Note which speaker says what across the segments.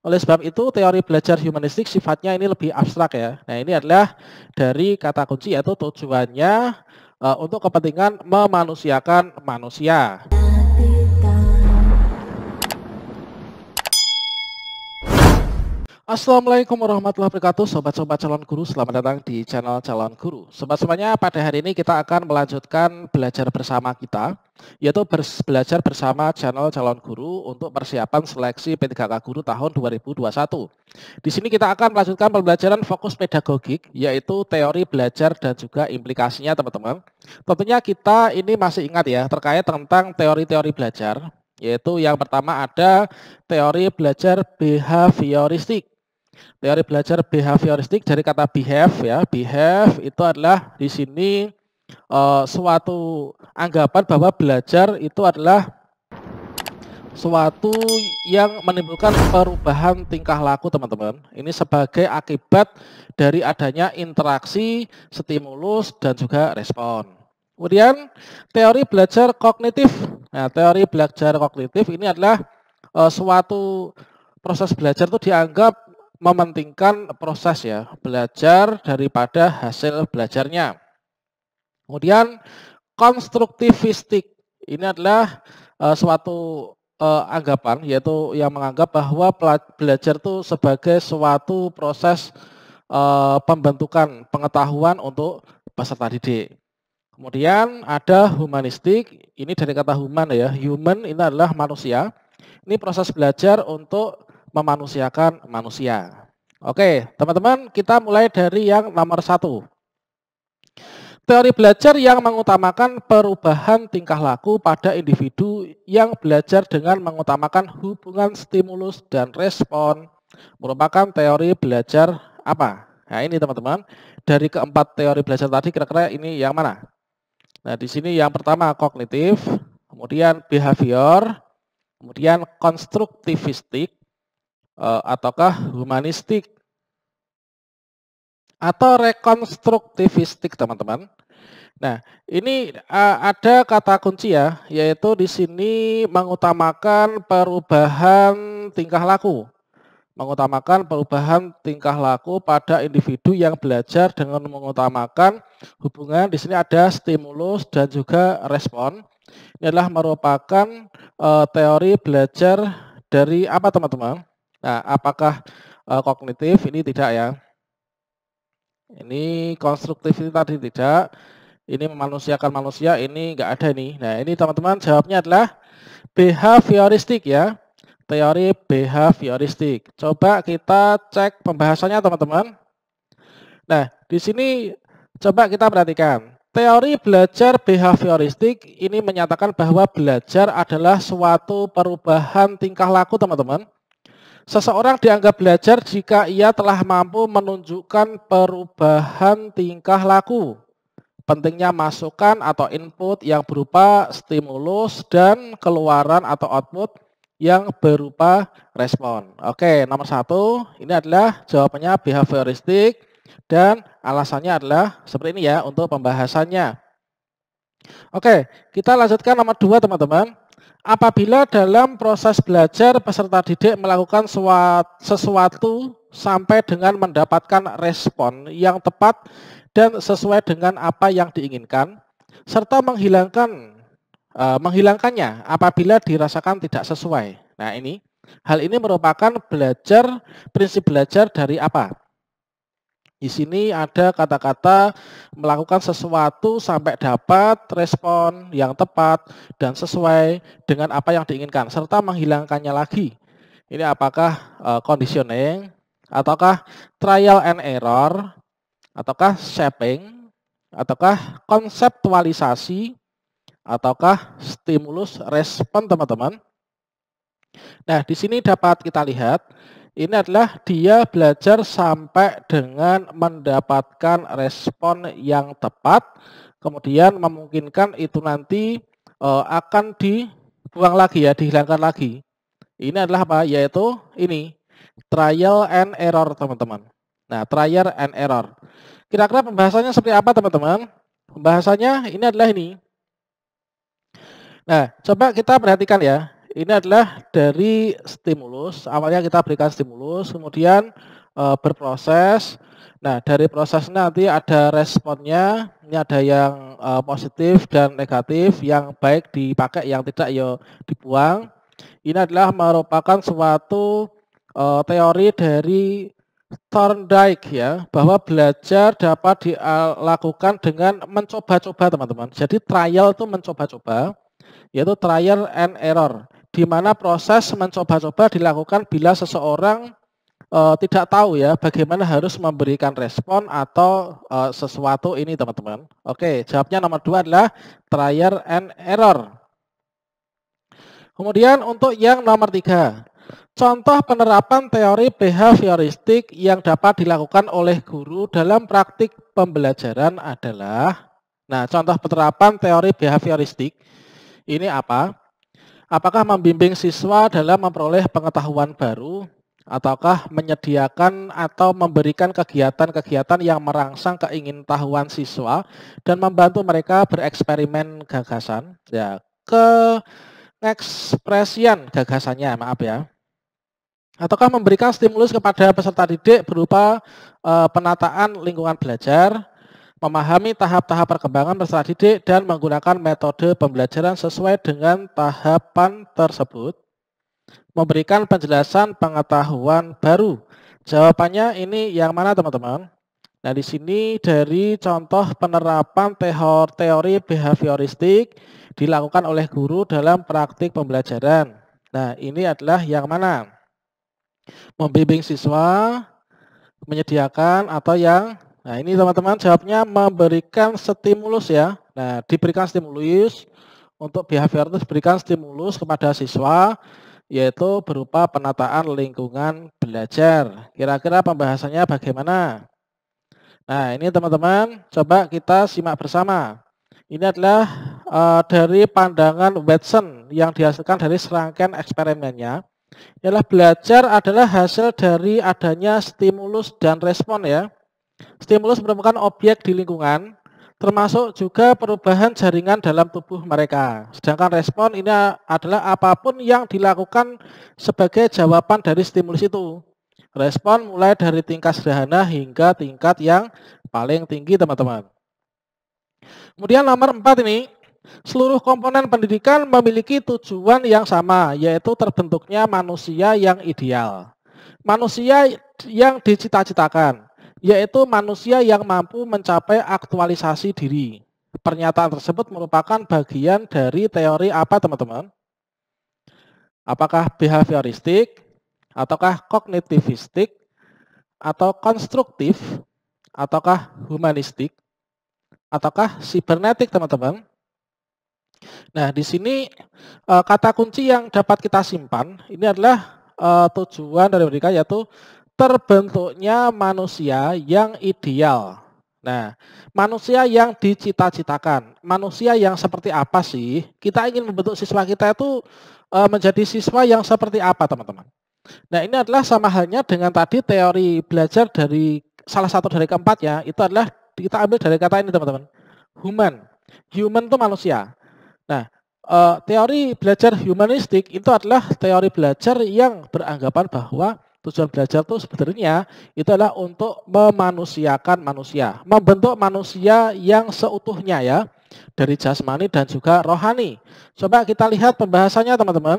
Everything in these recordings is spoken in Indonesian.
Speaker 1: Oleh sebab itu, teori belajar humanistik sifatnya ini lebih abstrak ya. Nah, ini adalah dari kata kunci yaitu tujuannya uh, untuk kepentingan memanusiakan manusia. Assalamualaikum warahmatullahi wabarakatuh Sobat-sobat calon guru selamat datang di channel calon guru Sobat semuanya pada hari ini kita akan melanjutkan belajar bersama kita Yaitu belajar bersama channel calon guru untuk persiapan seleksi P3K Guru tahun 2021 Di sini kita akan melanjutkan pembelajaran fokus pedagogik yaitu teori belajar dan juga implikasinya teman-teman Tentunya kita ini masih ingat ya terkait tentang teori-teori belajar yaitu yang pertama ada teori belajar behavioristik teori belajar behavioristik dari kata behave ya. Behave itu adalah di sini uh, suatu anggapan bahwa belajar itu adalah suatu yang menimbulkan perubahan tingkah laku teman-teman. Ini sebagai akibat dari adanya interaksi, stimulus, dan juga respon. Kemudian teori belajar kognitif. Nah, teori belajar kognitif ini adalah uh, suatu proses belajar itu dianggap mementingkan proses ya, belajar daripada hasil belajarnya. Kemudian konstruktivistik ini adalah uh, suatu uh, anggapan yaitu yang menganggap bahwa belajar itu sebagai suatu proses uh, pembentukan pengetahuan untuk peserta didik. Kemudian ada humanistik, ini dari kata human ya, human ini adalah manusia. Ini proses belajar untuk memanusiakan manusia. Oke, teman-teman, kita mulai dari yang nomor satu. Teori belajar yang mengutamakan perubahan tingkah laku pada individu yang belajar dengan mengutamakan hubungan stimulus dan respon merupakan teori belajar apa? Nah ini teman-teman, dari keempat teori belajar tadi kira-kira ini yang mana? Nah di sini yang pertama kognitif, kemudian behavior, kemudian konstruktivistik, Eh, ataukah humanistik atau rekonstruktivistik teman-teman. Nah, ini eh, ada kata kunci ya, yaitu di sini mengutamakan perubahan tingkah laku. Mengutamakan perubahan tingkah laku pada individu yang belajar dengan mengutamakan hubungan. Di sini ada stimulus dan juga respon. Ini adalah merupakan eh, teori belajar dari apa teman-teman? Nah, apakah uh, kognitif ini tidak ya? Ini konstruktif ini tadi tidak. Ini memanusiakan manusia, ini enggak ada nih. Nah, ini teman-teman jawabnya adalah behavioristik ya. Teori behavioristik. Coba kita cek pembahasannya teman-teman. Nah, di sini coba kita perhatikan. Teori belajar behavioristik ini menyatakan bahwa belajar adalah suatu perubahan tingkah laku teman-teman Seseorang dianggap belajar jika ia telah mampu menunjukkan perubahan tingkah laku. Pentingnya masukan atau input yang berupa stimulus dan keluaran atau output yang berupa respon. Oke, nomor satu ini adalah jawabannya behavioristik dan alasannya adalah seperti ini ya untuk pembahasannya. Oke, kita lanjutkan nomor dua teman-teman. Apabila dalam proses belajar peserta didik melakukan sesuatu sampai dengan mendapatkan respon yang tepat dan sesuai dengan apa yang diinginkan serta menghilangkan e, menghilangkannya apabila dirasakan tidak sesuai. Nah, ini hal ini merupakan belajar prinsip belajar dari apa? Di sini ada kata-kata melakukan sesuatu sampai dapat respon yang tepat dan sesuai dengan apa yang diinginkan serta menghilangkannya lagi. Ini apakah eh, conditioning ataukah trial and error ataukah shaping ataukah konseptualisasi ataukah stimulus respon teman-teman. Nah, di sini dapat kita lihat ini adalah dia belajar sampai dengan mendapatkan respon yang tepat, kemudian memungkinkan itu nanti e, akan dibuang lagi ya, dihilangkan lagi. Ini adalah apa? Yaitu ini, trial and error teman-teman. Nah, trial and error. Kira-kira pembahasannya seperti apa teman-teman? Pembahasannya ini adalah ini. Nah, coba kita perhatikan ya ini adalah dari stimulus. Awalnya kita berikan stimulus, kemudian e, berproses. Nah, dari prosesnya nanti ada responnya. Ini ada yang e, positif dan negatif, yang baik dipakai, yang tidak ya dibuang. Ini adalah merupakan suatu e, teori dari Thorndike ya, bahwa belajar dapat dilakukan dengan mencoba-coba teman-teman. Jadi trial itu mencoba-coba, yaitu trial and error. Di mana proses mencoba-coba dilakukan bila seseorang e, tidak tahu ya bagaimana harus memberikan respon atau e, sesuatu ini teman-teman. Oke, jawabnya nomor dua adalah trial and error. Kemudian untuk yang nomor tiga, contoh penerapan teori behavioristik yang dapat dilakukan oleh guru dalam praktik pembelajaran adalah, nah contoh penerapan teori behavioristik ini apa? Apakah membimbing siswa dalam memperoleh pengetahuan baru ataukah menyediakan atau memberikan kegiatan-kegiatan yang merangsang keingintahuan siswa dan membantu mereka bereksperimen gagasan ya ke ekspresian gagasannya maaf ya ataukah memberikan stimulus kepada peserta didik berupa e, penataan lingkungan belajar memahami tahap-tahap perkembangan peserta didik dan menggunakan metode pembelajaran sesuai dengan tahapan tersebut, memberikan penjelasan pengetahuan baru. Jawabannya ini yang mana teman-teman? Nah di sini dari contoh penerapan teori, teori behavioristik dilakukan oleh guru dalam praktik pembelajaran. Nah ini adalah yang mana? Membimbing siswa, menyediakan atau yang Nah, ini teman-teman jawabnya memberikan stimulus ya. Nah, diberikan stimulus untuk behavior itu diberikan stimulus kepada siswa yaitu berupa penataan lingkungan belajar. Kira-kira pembahasannya bagaimana? Nah, ini teman-teman coba kita simak bersama. Ini adalah uh, dari pandangan Watson yang dihasilkan dari serangkaian eksperimennya. Ialah belajar adalah hasil dari adanya stimulus dan respon ya. Stimulus merupakan objek di lingkungan, termasuk juga perubahan jaringan dalam tubuh mereka. Sedangkan respon ini adalah apapun yang dilakukan sebagai jawaban dari stimulus itu. Respon mulai dari tingkat sederhana hingga tingkat yang paling tinggi, teman-teman. Kemudian nomor empat ini, Seluruh komponen pendidikan memiliki tujuan yang sama, yaitu terbentuknya manusia yang ideal. Manusia yang dicita-citakan yaitu manusia yang mampu mencapai aktualisasi diri. Pernyataan tersebut merupakan bagian dari teori apa teman-teman? Apakah behavioristik, ataukah kognitivistik, atau konstruktif, ataukah humanistik, ataukah sibernetik teman-teman? Nah, di sini eh, kata kunci yang dapat kita simpan ini adalah eh, tujuan dari mereka yaitu terbentuknya manusia yang ideal. Nah, manusia yang dicita-citakan, manusia yang seperti apa sih? Kita ingin membentuk siswa kita itu eh, menjadi siswa yang seperti apa, teman-teman? Nah, ini adalah sama halnya dengan tadi teori belajar dari salah satu dari keempat ya, itu adalah kita ambil dari kata ini, teman-teman. Human. Human itu manusia. Nah, eh, teori belajar humanistik itu adalah teori belajar yang beranggapan bahwa Tujuan belajar itu sebenarnya itu adalah untuk memanusiakan manusia, membentuk manusia yang seutuhnya ya, dari jasmani dan juga rohani. Coba kita lihat pembahasannya teman-teman.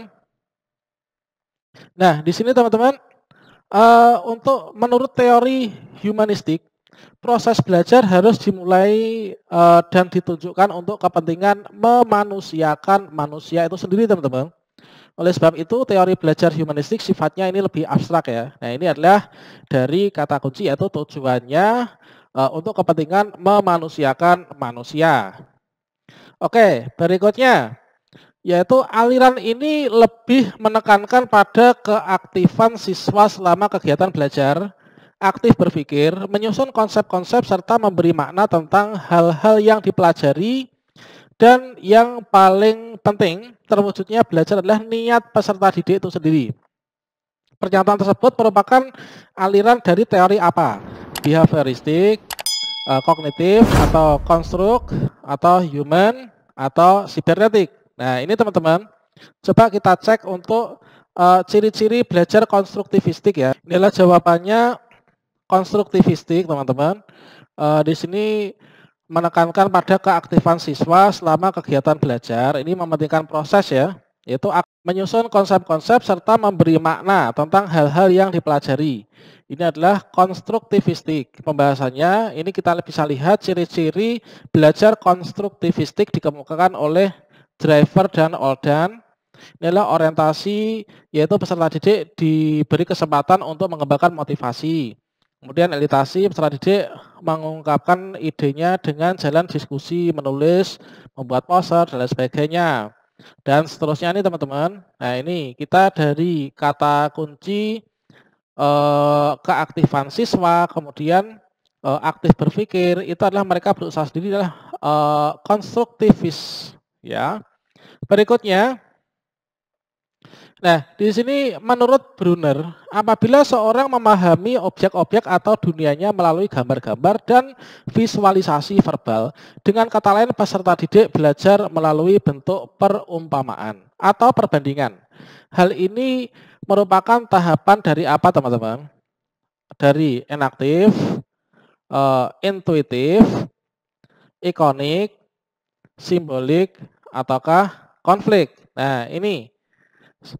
Speaker 1: Nah, di sini teman-teman, uh, untuk menurut teori humanistik, proses belajar harus dimulai uh, dan ditunjukkan untuk kepentingan memanusiakan manusia itu sendiri teman-teman. Oleh sebab itu, teori belajar humanistik sifatnya ini lebih abstrak ya. Nah, ini adalah dari kata kunci yaitu tujuannya uh, untuk kepentingan memanusiakan manusia. Oke, berikutnya yaitu aliran ini lebih menekankan pada keaktifan siswa selama kegiatan belajar, aktif berpikir, menyusun konsep-konsep serta memberi makna tentang hal-hal yang dipelajari dan yang paling penting terwujudnya belajar adalah niat peserta didik itu sendiri. Pernyataan tersebut merupakan aliran dari teori apa? Behavioristik, eh, kognitif atau konstruk atau human atau sibernetik. Nah, ini teman-teman, coba kita cek untuk eh, ciri-ciri uh, belajar konstruktivistik ya. Inilah jawabannya konstruktivistik, teman-teman. Uh, di sini menekankan pada keaktifan siswa selama kegiatan belajar. Ini mementingkan proses ya, yaitu menyusun konsep-konsep serta memberi makna tentang hal-hal yang dipelajari. Ini adalah konstruktivistik. Pembahasannya ini kita bisa lihat ciri-ciri belajar konstruktivistik dikemukakan oleh driver dan Oldan. Inilah orientasi yaitu peserta didik diberi kesempatan untuk mengembangkan motivasi. Kemudian elitasi peserta didik mengungkapkan idenya dengan jalan diskusi, menulis, membuat poster, dan lain sebagainya. Dan seterusnya nih teman-teman. Nah ini kita dari kata kunci eh, keaktifan siswa, kemudian eh, aktif berpikir, itu adalah mereka berusaha sendiri adalah eh, konstruktivis. Ya. Berikutnya, Nah, di sini menurut Brunner, apabila seorang memahami objek-objek atau dunianya melalui gambar-gambar dan visualisasi verbal, dengan kata lain peserta didik belajar melalui bentuk perumpamaan atau perbandingan. Hal ini merupakan tahapan dari apa teman-teman? Dari enaktif, eh, intuitif, ikonik, simbolik, ataukah konflik. Nah, ini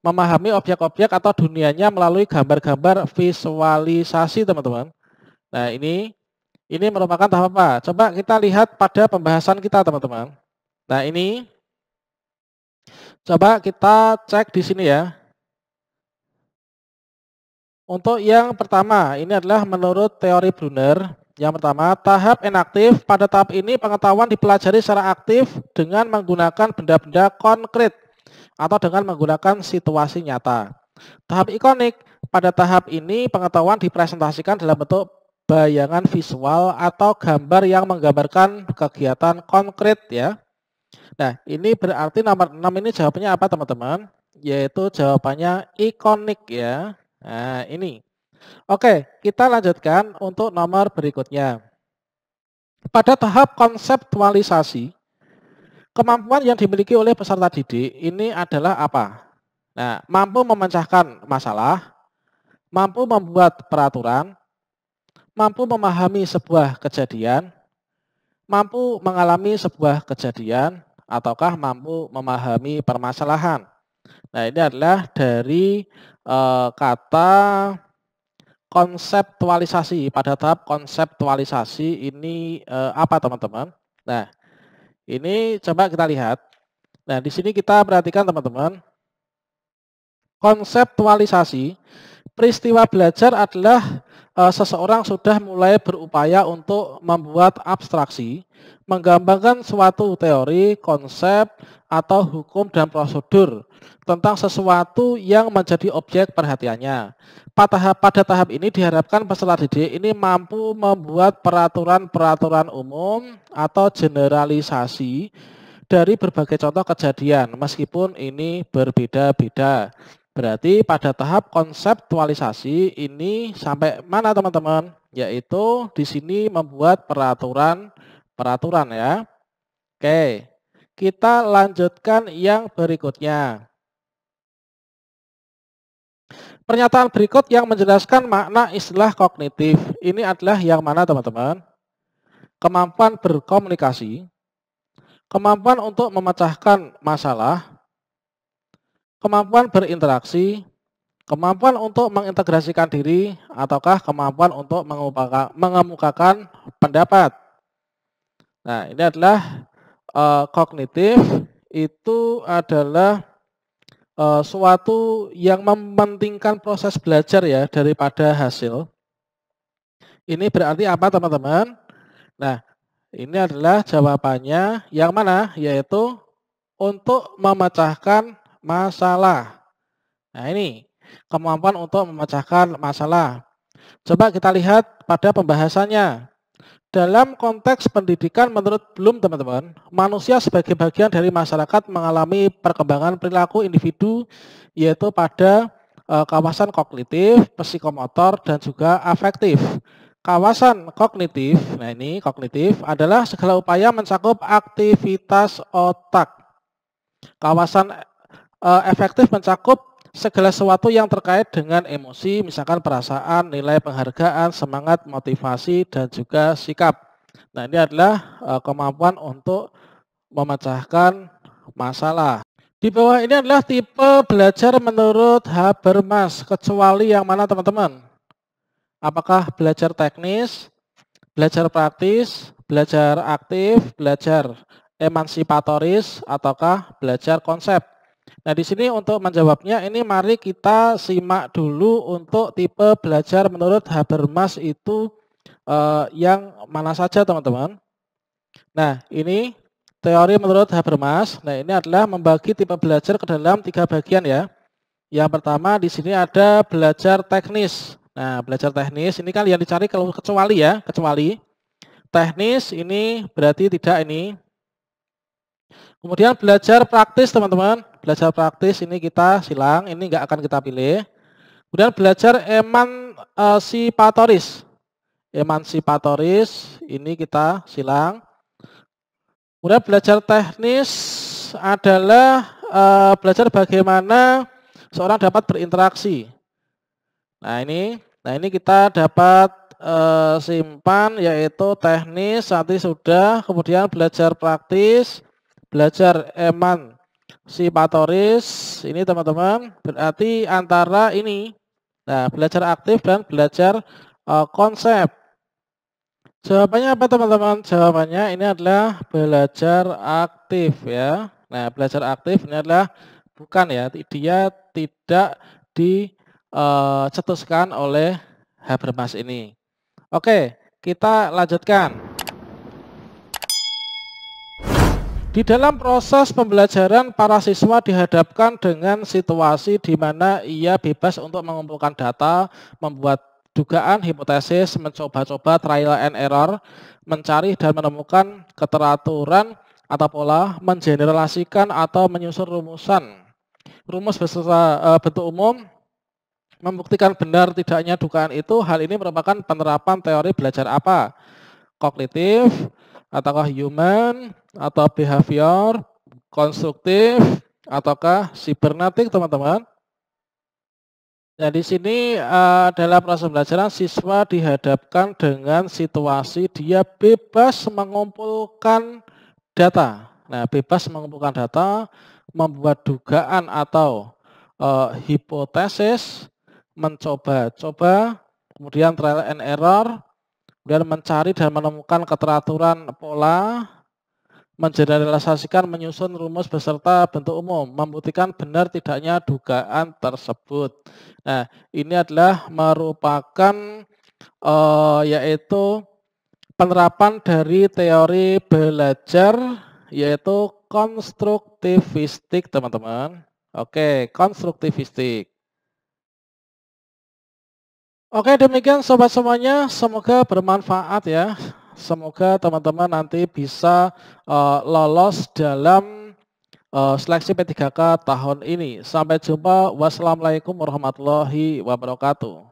Speaker 1: memahami objek-objek atau dunianya melalui gambar-gambar visualisasi, teman-teman. Nah, ini ini merupakan tahap apa? Coba kita lihat pada pembahasan kita, teman-teman. Nah, ini coba kita cek di sini ya. Untuk yang pertama, ini adalah menurut teori Brunner. Yang pertama, tahap inaktif. Pada tahap ini pengetahuan dipelajari secara aktif dengan menggunakan benda-benda konkret atau dengan menggunakan situasi nyata. Tahap ikonik, pada tahap ini pengetahuan dipresentasikan dalam bentuk bayangan visual atau gambar yang menggambarkan kegiatan konkret ya. Nah, ini berarti nomor 6 ini jawabannya apa teman-teman? Yaitu jawabannya ikonik ya. Nah, ini. Oke, kita lanjutkan untuk nomor berikutnya. Pada tahap konseptualisasi, Kemampuan yang dimiliki oleh peserta didik ini adalah apa? Nah, mampu memecahkan masalah, mampu membuat peraturan, mampu memahami sebuah kejadian, mampu mengalami sebuah kejadian, ataukah mampu memahami permasalahan. Nah, ini adalah dari e, kata konseptualisasi. Pada tahap konseptualisasi ini e, apa, teman-teman? Nah, ini coba kita lihat. Nah, di sini kita perhatikan teman-teman. Konseptualisasi peristiwa belajar adalah Eh, seseorang sudah mulai berupaya untuk membuat abstraksi, menggambarkan suatu teori, konsep, atau hukum dan prosedur tentang sesuatu yang menjadi objek perhatiannya. Pada tahap, ini diharapkan peserta didik ini mampu membuat peraturan-peraturan umum atau generalisasi dari berbagai contoh kejadian meskipun ini berbeda-beda. Berarti pada tahap konseptualisasi ini sampai mana teman-teman? Yaitu di sini membuat peraturan-peraturan ya. Oke, kita lanjutkan yang berikutnya. Pernyataan berikut yang menjelaskan makna istilah kognitif. Ini adalah yang mana teman-teman? Kemampuan berkomunikasi, kemampuan untuk memecahkan masalah, kemampuan berinteraksi, kemampuan untuk mengintegrasikan diri, ataukah kemampuan untuk mengemukakan pendapat. Nah, ini adalah uh, kognitif, itu adalah uh, suatu yang mementingkan proses belajar ya daripada hasil. Ini berarti apa teman-teman? Nah, ini adalah jawabannya yang mana? Yaitu untuk memecahkan masalah. Nah ini kemampuan untuk memecahkan masalah. Coba kita lihat pada pembahasannya. Dalam konteks pendidikan menurut belum teman-teman, manusia sebagai bagian dari masyarakat mengalami perkembangan perilaku individu yaitu pada e, kawasan kognitif, psikomotor, dan juga afektif. Kawasan kognitif, nah ini kognitif adalah segala upaya mencakup aktivitas otak. Kawasan uh, efektif mencakup segala sesuatu yang terkait dengan emosi, misalkan perasaan, nilai penghargaan, semangat, motivasi, dan juga sikap. Nah, ini adalah uh, kemampuan untuk memecahkan masalah. Di bawah ini adalah tipe belajar menurut Habermas, kecuali yang mana teman-teman? Apakah belajar teknis, belajar praktis, belajar aktif, belajar emansipatoris, ataukah belajar konsep? Nah, di sini untuk menjawabnya ini mari kita simak dulu untuk tipe belajar menurut Habermas itu eh, yang mana saja, teman-teman. Nah, ini teori menurut Habermas. Nah, ini adalah membagi tipe belajar ke dalam tiga bagian ya. Yang pertama di sini ada belajar teknis. Nah, belajar teknis ini kan yang dicari kalau kecuali ya, kecuali teknis ini berarti tidak ini Kemudian belajar praktis teman-teman. Belajar praktis ini kita silang, ini nggak akan kita pilih. Kemudian belajar emansipatoris. Emansipatoris ini kita silang. Kemudian belajar teknis adalah uh, belajar bagaimana seorang dapat berinteraksi. Nah ini, nah ini kita dapat uh, simpan yaitu teknis nanti sudah, kemudian belajar praktis belajar eman sipatoris ini teman-teman berarti antara ini nah belajar aktif dan belajar uh, konsep jawabannya apa teman-teman jawabannya ini adalah belajar aktif ya nah belajar aktif ini adalah bukan ya dia tidak dicetuskan eh, oleh Habermas ini oke kita lanjutkan Di dalam proses pembelajaran, para siswa dihadapkan dengan situasi di mana ia bebas untuk mengumpulkan data, membuat dugaan, hipotesis, mencoba-coba trial and error, mencari dan menemukan keteraturan atau pola, mengeneralisasikan atau menyusun rumusan. Rumus beserta eh, bentuk umum membuktikan benar tidaknya dugaan itu, hal ini merupakan penerapan teori belajar apa? Kognitif, Ataukah human atau behavior konstruktif ataukah sibernatik teman-teman? Nah, di sini uh, dalam proses pembelajaran siswa dihadapkan dengan situasi dia bebas mengumpulkan data. Nah, bebas mengumpulkan data, membuat dugaan atau uh, hipotesis, mencoba-coba, kemudian trial and error, kemudian mencari dan menemukan keteraturan pola, menjeneralisasikan, menyusun rumus beserta bentuk umum, membuktikan benar tidaknya dugaan tersebut. Nah, ini adalah merupakan e, yaitu penerapan dari teori belajar yaitu konstruktivistik, teman-teman. Oke, konstruktivistik. Oke demikian sobat semuanya, semoga bermanfaat ya. Semoga teman-teman nanti bisa uh, lolos dalam uh, seleksi P3K tahun ini. Sampai jumpa. Wassalamualaikum warahmatullahi wabarakatuh.